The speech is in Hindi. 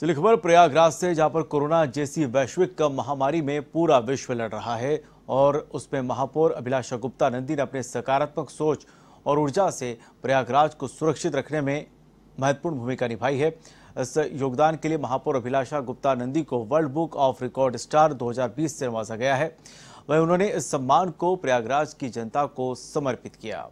चलिए खबर प्रयागराज से जहां पर कोरोना जैसी वैश्विक महामारी में पूरा विश्व लड़ रहा है और उसमें महापौर अभिलाषा गुप्ता नंदी ने अपने सकारात्मक सोच और ऊर्जा से प्रयागराज को सुरक्षित रखने में महत्वपूर्ण भूमिका निभाई है इस योगदान के लिए महापौर अभिलाषा गुप्ता नंदी को world book of record star 2020 से नवाजा गया है वही उन्होंने इस सम्मान को प्रयागराज की जनता को समर्पित किया